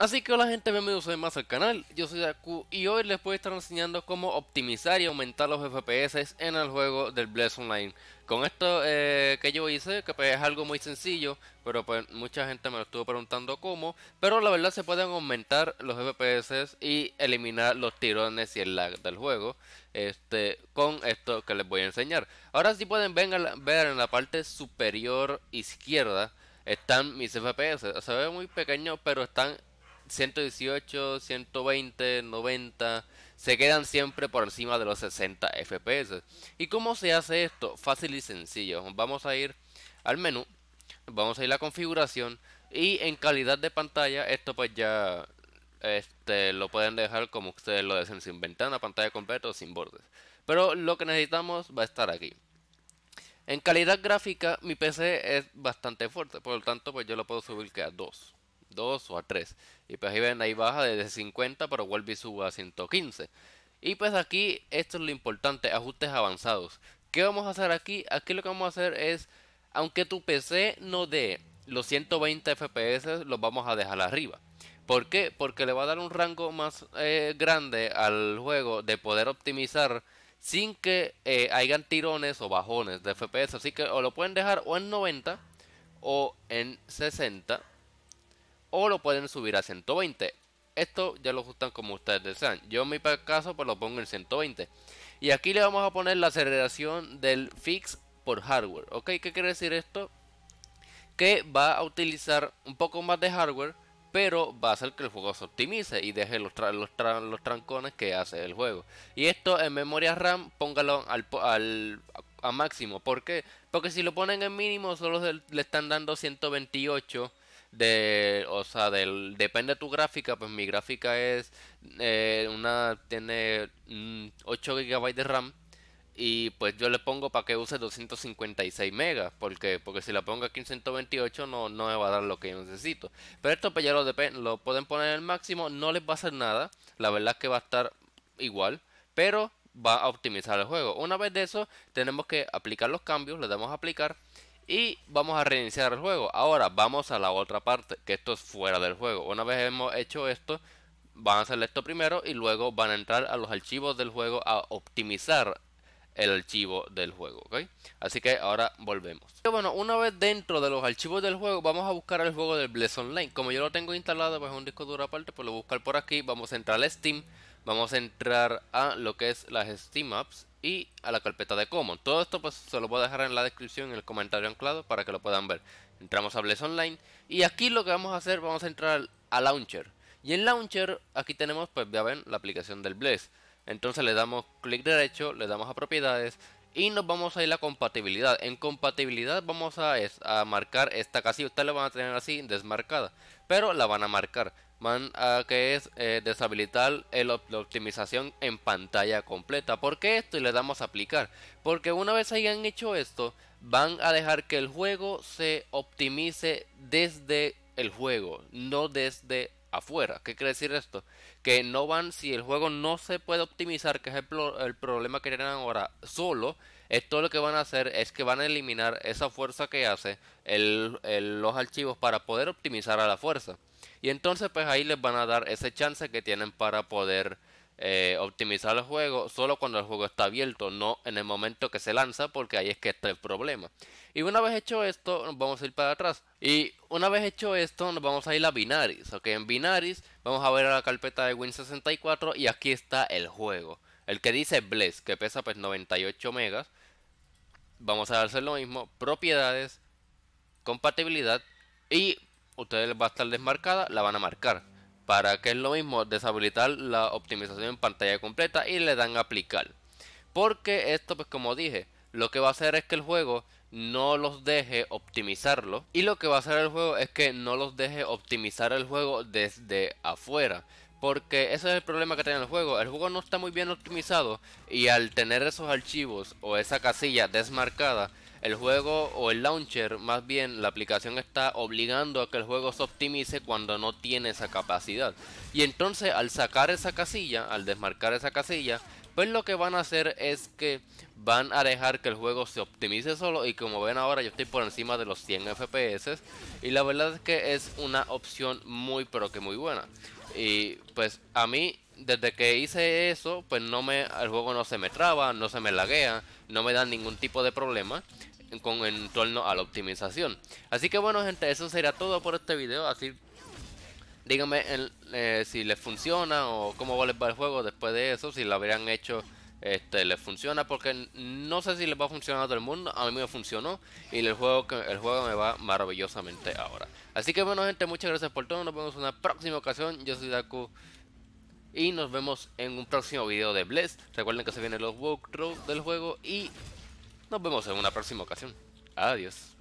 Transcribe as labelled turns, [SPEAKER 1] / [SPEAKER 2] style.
[SPEAKER 1] Así que hola gente, bienvenidos a más al canal, yo soy Daku y hoy les voy a estar enseñando cómo optimizar y aumentar los FPS en el juego del Bless Online. Con esto eh, que yo hice, que pues es algo muy sencillo, pero pues mucha gente me lo estuvo preguntando cómo, pero la verdad se pueden aumentar los FPS y eliminar los tirones y el lag del juego este, con esto que les voy a enseñar. Ahora si sí pueden ver en la parte superior izquierda están mis FPS. Se ve muy pequeño, pero están 118, 120, 90, se quedan siempre por encima de los 60 FPS. ¿Y cómo se hace esto? Fácil y sencillo. Vamos a ir al menú, vamos a ir a la configuración y en calidad de pantalla esto pues ya este, lo pueden dejar como ustedes lo deseen, sin ventana, pantalla completa o sin bordes. Pero lo que necesitamos va a estar aquí. En calidad gráfica mi PC es bastante fuerte, por lo tanto pues yo lo puedo subir que a 2. 2 o a 3. Y pues ahí ven, ahí baja desde 50, pero vuelve y sube a 115. Y pues aquí, esto es lo importante, ajustes avanzados. ¿Qué vamos a hacer aquí? Aquí lo que vamos a hacer es, aunque tu PC no dé los 120 FPS, los vamos a dejar arriba. ¿Por qué? Porque le va a dar un rango más eh, grande al juego de poder optimizar sin que eh, hayan tirones o bajones de FPS. Así que o lo pueden dejar o en 90 o en 60 o lo pueden subir a 120. Esto ya lo ajustan como ustedes desean. Yo en mi caso pues lo pongo en 120. Y aquí le vamos a poner la aceleración del fix por hardware. ¿Ok? ¿Qué quiere decir esto? Que va a utilizar un poco más de hardware, pero va a hacer que el juego se optimice y deje los, los, trancones que hace el juego. Y esto en memoria RAM, póngalo al, a máximo. ¿Por qué? Porque si lo ponen en mínimo, solo le están dando 128 de, o sea, del, depende de tu gráfica, pues mi gráfica es eh, una, tiene 8 mm, GB de RAM y pues yo le pongo para que use 256 megas porque porque si la pongo aquí en 128 no no me va a dar lo que yo necesito pero esto pues ya lo, lo pueden poner al máximo no les va a hacer nada la verdad es que va a estar igual pero va a optimizar el juego una vez de eso tenemos que aplicar los cambios le damos a aplicar y vamos a reiniciar el juego. Ahora vamos a la otra parte, que esto es fuera del juego. Una vez hemos hecho esto, van a hacer esto primero y luego van a entrar a los archivos del juego a optimizar el archivo del juego, Así que ahora volvemos. bueno, una vez dentro de los archivos del juego, vamos a buscar el juego del Bless Online. Como yo lo tengo instalado, pues un disco duro aparte, pues lo buscar por aquí. Vamos a entrar a Steam, vamos a entrar a lo que es las Steam Apps y a la carpeta de common. Todo esto pues se lo voy a dejar en la descripción, en el comentario anclado para que lo puedan ver. Entramos a Bless Online y aquí lo que vamos a hacer, vamos a entrar a Launcher. Y en Launcher aquí tenemos pues ya ven la aplicación del Bless. Entonces le damos clic derecho, le damos a propiedades y nos vamos a ir a compatibilidad. En compatibilidad vamos a, a marcar esta casilla. Ustedes la van a tener así desmarcada, pero la van a marcar van a que es eh, deshabilitar el, la optimización en pantalla completa. ¿Por qué esto? Y le damos a aplicar. Porque una vez hayan hecho esto, van a dejar que el juego se optimice desde el juego, no desde afuera. ¿Qué quiere decir esto? Que no van, si el juego no se puede optimizar, que es el, problema que tienen ahora solo, esto lo que van a hacer es que van a eliminar esa fuerza que hace los archivos para poder optimizar a la fuerza. Y entonces pues ahí les van a dar ese chance que tienen para poder eh, optimizar el juego solo cuando el juego está abierto, no en el momento que se lanza porque ahí es que está el problema. Y una vez hecho esto, vamos a ir para atrás. Y una vez hecho esto, nos vamos a ir a Binaris. Ok, en Binaris vamos a ver a la carpeta de Win64 y aquí está el juego. El que dice Bless, que pesa pues 98 megas. Vamos a darse lo mismo. Propiedades, compatibilidad y ustedes va a estar desmarcada, la van a marcar. Para que es lo mismo, deshabilitar la optimización en pantalla completa y le dan a aplicar. Porque esto, pues como dije, lo que va a hacer es que el juego no los deje optimizarlo. Y lo que va a hacer el juego es que no los deje optimizar el juego desde afuera. Porque ese es el problema que tiene el juego. El juego no está muy bien optimizado. Y al tener esos archivos o esa casilla desmarcada, el juego o el launcher, más bien la aplicación está obligando a que el juego se optimice cuando no tiene esa capacidad. Y entonces al sacar esa casilla, al desmarcar esa casilla, pues lo que van a hacer es que van a dejar que el juego se optimice solo y como ven ahora yo estoy por encima de los 100 FPS y la verdad es que es una opción muy pero que muy buena. Y pues a mí, desde que hice eso, pues no me, el juego no se me traba, no se me laguea, no me da ningún tipo de problema con en torno a la optimización. Así que bueno gente, eso será todo por este video. Así díganme eh, si les funciona o cómo va el juego después de eso, si lo habrían hecho este, les funciona porque no sé si les va a funcionar a todo el mundo, a mí me funcionó y el juego, el juego me va maravillosamente ahora. Así que bueno gente, muchas gracias por todo, nos vemos en una próxima ocasión, yo soy Daku y nos vemos en un próximo video de Bless. Recuerden que se vienen los walkthroughs del juego y nos vemos en una próxima ocasión. Adiós.